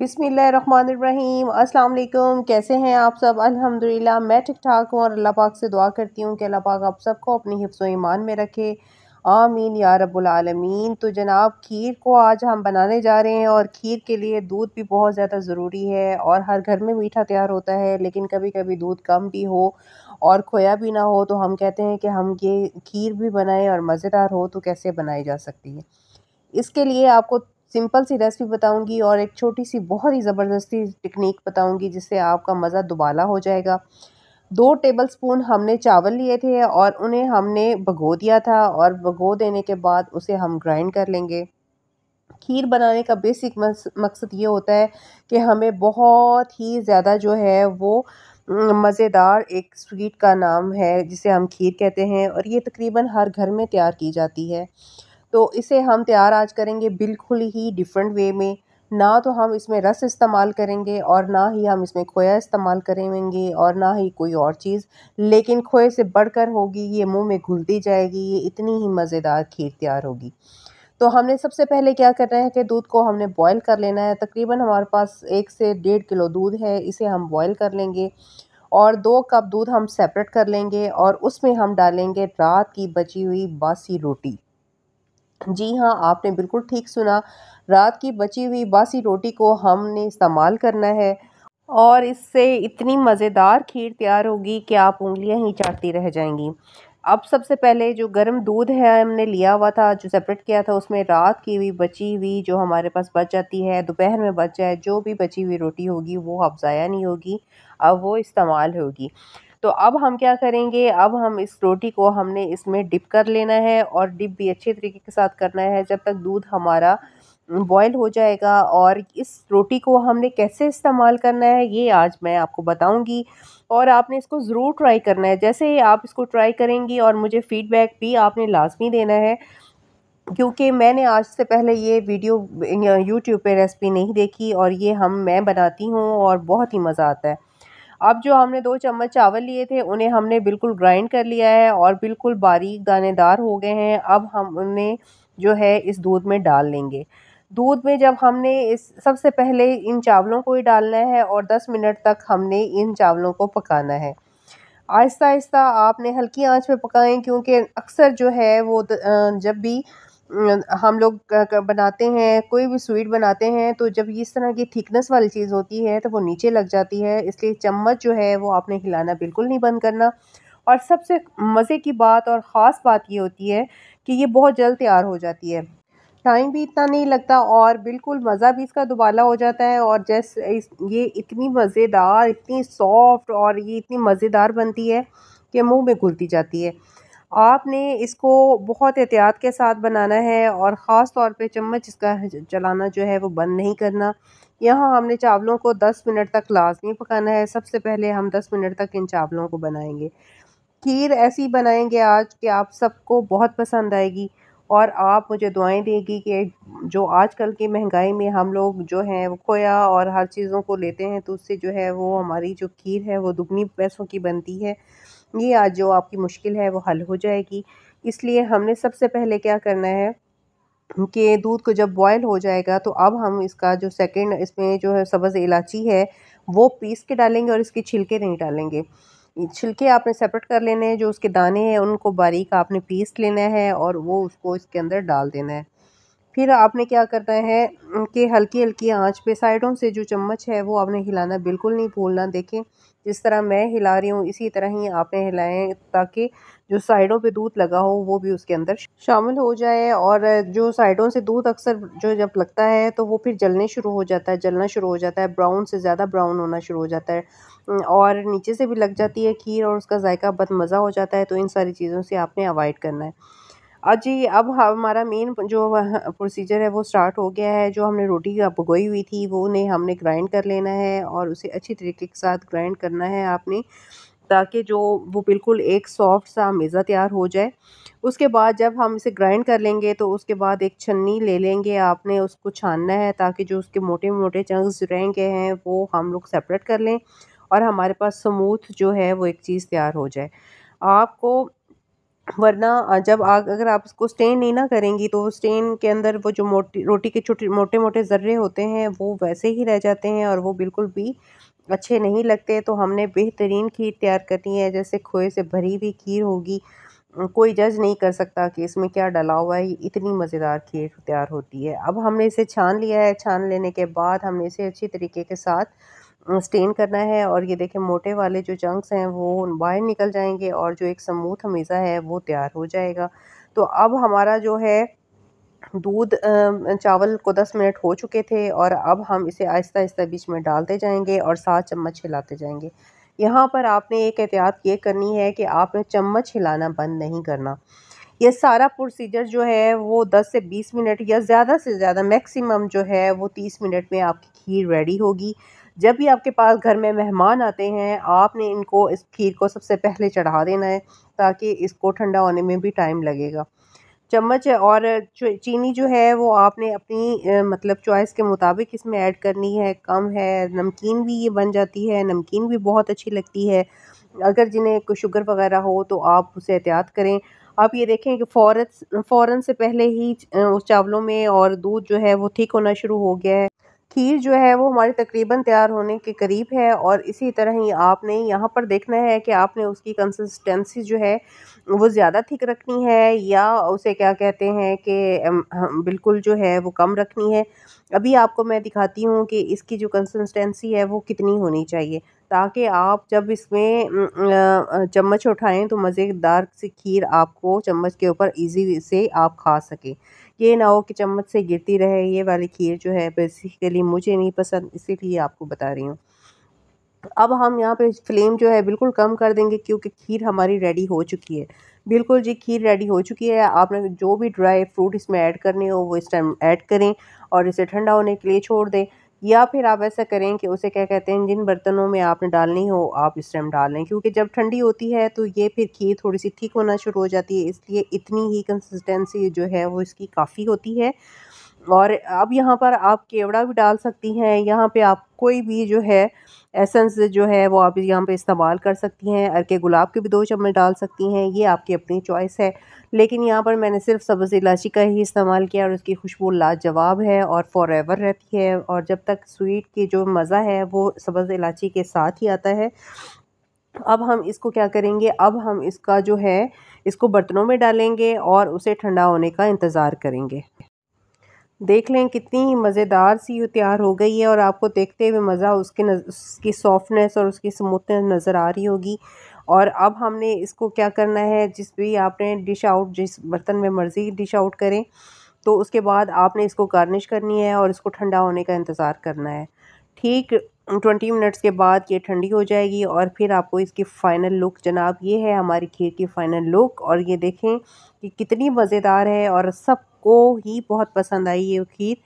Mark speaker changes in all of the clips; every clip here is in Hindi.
Speaker 1: बिसमीम् अल्लाम कैसे हैं आप सब अल्हम्दुलिल्लाह मैं ठीक ठाक हूँ और अल्लाह पाक से दुआ करती हूँ कि अल्लाह पाक आप सबको अपनी हिफ्स ईमान में रखे आमीन या रबालमीन तो जनाब खीर को आज हम बनाने जा रहे हैं और खीर के लिए दूध भी बहुत ज़्यादा ज़रूरी है और हर घर में मीठा तैयार होता है लेकिन कभी कभी दूध कम भी हो और खोया भी ना हो तो हम कहते हैं कि हम ये खीर भी बनाएं और मज़ेदार हो तो कैसे बनाई जा सकती है इसके लिए आपको सिंपल सी रेसिपी बताऊंगी और एक छोटी सी बहुत ही ज़बरदस्ती टेक्निक बताऊंगी जिससे आपका मज़ा दुबाला हो जाएगा दो टेबल स्पून हमने चावल लिए थे और उन्हें हमने भगो दिया था और भगो देने के बाद उसे हम ग्राइंड कर लेंगे खीर बनाने का बेसिक मकसद ये होता है कि हमें बहुत ही ज़्यादा जो है वो मज़ेदार एक स्वीट का नाम है जिसे हम खीर कहते हैं और ये तकरीबन हर घर में तैयार की जाती है तो इसे हम तैयार आज करेंगे बिल्कुल ही डिफरेंट वे में ना तो हम इसमें रस इस्तेमाल करेंगे और ना ही हम इसमें खोया इस्तेमाल करेंगे और ना ही कोई और चीज़ लेकिन खोए से बढ़कर होगी ये मुंह में घुलती जाएगी ये इतनी ही मज़ेदार खीर तैयार होगी तो हमने सबसे पहले क्या करना है कि दूध को हमने बॉईल कर लेना है तकरीबन हमारे पास एक से डेढ़ किलो दूध है इसे हम बॉयल कर लेंगे और दो कप दूध हम सेपरेट कर लेंगे और उसमें हम डालेंगे रात की बची हुई बासी रोटी जी हाँ आपने बिल्कुल ठीक सुना रात की बची हुई बासी रोटी को हमने इस्तेमाल करना है और इससे इतनी मज़ेदार खीर तैयार होगी कि आप उंगलियां ही चाटती रह जाएंगी अब सबसे पहले जो गर्म दूध है हमने लिया हुआ था जो सेपरेट किया था उसमें रात की हुई बची हुई जो हमारे पास बच जाती है दोपहर में बच जाए जो भी बची हुई रोटी होगी वो अब ज़ाया नहीं होगी अब वो इस्तेमाल होगी तो अब हम क्या करेंगे अब हम इस रोटी को हमने इसमें डिप कर लेना है और डिप भी अच्छे तरीके के साथ करना है जब तक दूध हमारा बॉयल हो जाएगा और इस रोटी को हमने कैसे इस्तेमाल करना है ये आज मैं आपको बताऊंगी और आपने इसको ज़रूर ट्राई करना है जैसे ही आप इसको ट्राई करेंगी और मुझे फ़ीडबैक भी आपने लाजमी देना है क्योंकि मैंने आज से पहले ये वीडियो यूट्यूब पे रेसिपी नहीं देखी और ये हम मैं बनाती हूँ और बहुत ही मज़ा आता है अब जो हमने दो चम्मच चावल लिए थे उन्हें हमने बिल्कुल ग्राइंड कर लिया है और बिल्कुल बारीक दानेदार हो गए हैं अब हम उन्हें जो है इस दूध में डाल लेंगे दूध में जब हमने इस सबसे पहले इन चावलों को ही डालना है और 10 मिनट तक हमने इन चावलों को पकाना है आहिस्ता आहिस्ता आपने हल्की आंच पे पकाएं क्योंकि अक्सर जो है वो जब भी हम लोग बनाते हैं कोई भी स्वीट बनाते हैं तो जब इस तरह की थिकनेस वाली चीज़ होती है तो वो नीचे लग जाती है इसलिए चम्मच जो है वो आपने हिलाना बिल्कुल नहीं बंद करना और सबसे मज़े की बात और ख़ास बात ये होती है कि ये बहुत जल्द तैयार हो जाती है टाइम भी इतना नहीं लगता और बिल्कुल मज़ा भी इसका दुबाला हो जाता है और जैस इस ये इतनी मज़ेदार इतनी सॉफ्ट और ये इतनी मज़ेदार बनती है कि मुंह में घुलती जाती है आपने इसको बहुत एहतियात के साथ बनाना है और ख़ास तौर पे चम्मच इसका चलाना जो है वो बंद नहीं करना यहाँ हमने चावलों को 10 मिनट तक लाजमी पकाना है सबसे पहले हम 10 मिनट तक इन चावलों को बनाएंगे खीर ऐसी बनाएंगे आज कि आप सबको बहुत पसंद आएगी और आप मुझे दुआएं देगी कि जो आजकल की महंगाई में हम लोग जो हैं वो खोया और हर चीज़ों को लेते हैं तो उससे जो है वो हमारी जो खीर है वो दुगनी पैसों की बनती है ये आज जो आपकी मुश्किल है वो हल हो जाएगी इसलिए हमने सबसे पहले क्या करना है कि दूध को जब बॉयल हो जाएगा तो अब हम इसका जो सेकंड इसमें जो है सब्ज़ इलायची है वो पीस के डालेंगे और इसके छिलके नहीं डालेंगे छिलके आपने सेपरेट कर लेने हैं जो उसके दाने हैं उनको बारीक आपने पीस लेना है और वो उसको इसके अंदर डाल देना है फिर आपने क्या करना है कि हल्की हल्की आंच पे साइडों से जो चम्मच है वो आपने हिलाना बिल्कुल नहीं भूलना देखें जिस तरह मैं हिला रही हूँ इसी तरह ही आपने हिलाएं ताकि जो साइडों पे दूध लगा हो वो भी उसके अंदर शामिल हो जाए और जो साइडों से दूध अक्सर जो जब लगता है तो वो फिर जलने शुरू हो जाता है जलना शुरू हो जाता है ब्राउन से ज़्यादा ब्राउन होना शुरू हो जाता है और नीचे से भी लग जाती है खीर और उसका जायका बद मज़ा हो जाता है तो इन सारी चीज़ों से आपने अवॉइड करना है जी अब हमारा मेन जो प्रोसीजर है वो स्टार्ट हो गया है जो हमने रोटी भगोई हुई थी वो उन्हें हमने ग्राइंड कर लेना है और उसे अच्छी तरीके के साथ ग्राइंड करना है आपने ताकि जो वो बिल्कुल एक सॉफ्ट सा मेज़ा तैयार हो जाए उसके बाद जब हम इसे ग्राइंड कर लेंगे तो उसके बाद एक छन्नी ले लेंगे आपने उसको छानना है ताकि जो उसके मोटे मोटे चंक्स गए हैं वो हम लोग सेपरेट कर लें और हमारे पास स्मूथ जो है वो एक चीज़ तैयार हो जाए आपको वरना जब आग अगर आप उसको स्टेन नहीं ना करेंगी तो स्टेन के अंदर वो जो मोटी रोटी के छोटे मोटे मोटे ज़र्रे होते हैं वो वैसे ही रह जाते हैं और वो बिल्कुल भी अच्छे नहीं लगते तो हमने बेहतरीन खीर तैयार करनी है जैसे खोए से भरी हुई खीर होगी कोई जज नहीं कर सकता कि इसमें क्या डला हुआ है ये इतनी मज़ेदार खीर तैयार होती है अब हमने इसे छान लिया है छान लेने के बाद हमने इसे अच्छी तरीके के साथ स्टेन करना है और ये देखें मोटे वाले जो चंक्स हैं वो बाहर निकल जाएंगे और जो एक समूथ हमेज़ा है वो तैयार हो जाएगा तो अब हमारा जो है दूध चावल को 10 मिनट हो चुके थे और अब हम इसे आहिस्ता आहिस्ता बीच में डालते जाएंगे और सात चम्मच हिलाते जाएंगे यहाँ पर आपने एक एहतियात ये करनी है कि आपने चम्मच हिलाना बंद नहीं करना यह सारा प्रोसीजर जो है वो 10 से 20 मिनट या ज़्यादा से ज़्यादा मैक्सिमम जो है वो 30 मिनट में आपकी खीर रेडी होगी जब भी आपके पास घर में मेहमान आते हैं आपने इनको इस खीर को सबसे पहले चढ़ा देना है ताकि इसको ठंडा होने में भी टाइम लगेगा चम्मच और चीनी जो है वो आपने अपनी मतलब चॉइस के मुताबिक इसमें ऐड करनी है कम है नमकीन भी ये बन जाती है नमकीन भी बहुत अच्छी लगती है अगर जिन्हें कोई शुगर वगैरह हो तो आप उसे एहतियात करें आप ये देखें कि फ़ौर फ़ौर से पहले ही उस चावलों में और दूध जो है वो ठीक होना शुरू हो गया है खीर जो है वो हमारे तकरीबन तैयार होने के करीब है और इसी तरह ही आपने यहाँ पर देखना है कि आपने उसकी कंसिस्टेंसी जो है वो ज़्यादा थिक रखनी है या उसे क्या कहते हैं कि बिल्कुल जो है वो कम रखनी है अभी आपको मैं दिखाती हूँ कि इसकी जो कंसिस्टेंसी है वो कितनी होनी चाहिए ताकि आप जब इसमें चम्मच उठाएं तो मज़ेदार सी खीर आपको चम्मच के ऊपर इजी से आप खा सकें ये ना हो कि चम्मच से गिरती रहे ये वाली खीर जो है बेसिकली मुझे नहीं पसंद इसीलिए आपको बता रही हूँ अब हम यहाँ पे फ्लेम जो है बिल्कुल कम कर देंगे क्योंकि खीर हमारी रेडी हो चुकी है बिल्कुल जी खीर रेडी हो चुकी है आपने जो भी ड्राई फ्रूट इसमें ऐड करने हो वो इस टाइम ऐड करें और इसे ठंडा होने के लिए छोड़ दें या फिर आप ऐसा करें कि उसे क्या कहते हैं जिन बर्तनों में आपने डालनी हो आप इस टाइम डाल लें क्योंकि जब ठंडी होती है तो ये फिर खीर थोड़ी सी ठीक होना शुरू हो जाती है इसलिए इतनी ही कंसिस्टेंसी जो है वो इसकी काफ़ी होती है और अब यहाँ पर आप केवड़ा भी डाल सकती हैं यहाँ पे आप कोई भी जो है एसेंस जो है वो आप यहाँ पे इस्तेमाल कर सकती हैं अर के गुलाब के भी दो चम्मच डाल सकती हैं ये आपकी अपनी चॉइस है लेकिन यहाँ पर मैंने सिर्फ सब्ज़ इलायची का ही इस्तेमाल किया और उसकी खुशबू लाजवाब है और फॉर एवर रहती है और जब तक स्वीट की जो मज़ा है वो सब्ज़ इलायची के साथ ही आता है अब हम इसको क्या करेंगे अब हम इसका जो है इसको बर्तनों में डालेंगे और उसे ठंडा होने का इंतज़ार करेंगे देख लें कितनी मज़ेदार सी तैयार हो गई है और आपको देखते हुए मज़ा उसके नज, उसकी सॉफ्टनेस और उसकी स्मूथनेस नज़र आ रही होगी और अब हमने इसको क्या करना है जिस भी आपने डिश आउट जिस बर्तन में मर्ज़ी डिश आउट करें तो उसके बाद आपने इसको गार्निश करनी है और इसको ठंडा होने का इंतज़ार करना है ठीक ट्वेंटी मिनट्स के बाद ये ठंडी हो जाएगी और फिर आपको इसकी फ़ाइनल लुक जनाब ये है हमारी खीर की फ़ाइनल लुक और ये देखें कि कितनी मज़ेदार है और सबको ही बहुत पसंद आई ये खीर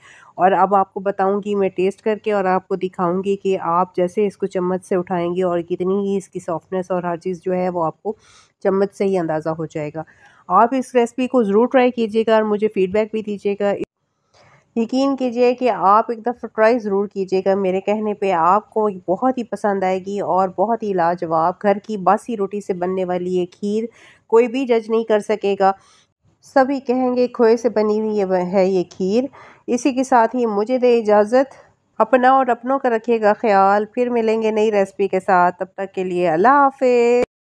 Speaker 1: और अब आपको बताऊंगी मैं टेस्ट करके और आपको दिखाऊंगी कि आप जैसे इसको चम्मच से उठाएंगे और कितनी ही इसकी सॉफ्टनेस और हर चीज़ जो है वो आपको चम्मच से ही अंदाज़ा हो जाएगा आप इस रेसिपी को ज़रूर ट्राई कीजिएगा और मुझे फ़ीडबैक भी दीजिएगा यकीन कीजिए कि आप एक दफ़ा ट्राई ज़रूर कीजिएगा मेरे कहने पे आपको बहुत ही पसंद आएगी और बहुत ही लाजवाब घर की बासी रोटी से बनने वाली ये खीर कोई भी जज नहीं कर सकेगा सभी कहेंगे खोए से बनी हुई है ये खीर इसी के साथ ही मुझे दे इजाज़त अपना और अपनों का रखिएगा ख्याल फिर मिलेंगे नई रेसिपी के साथ तब तक के लिए अल्लाह हाफिज़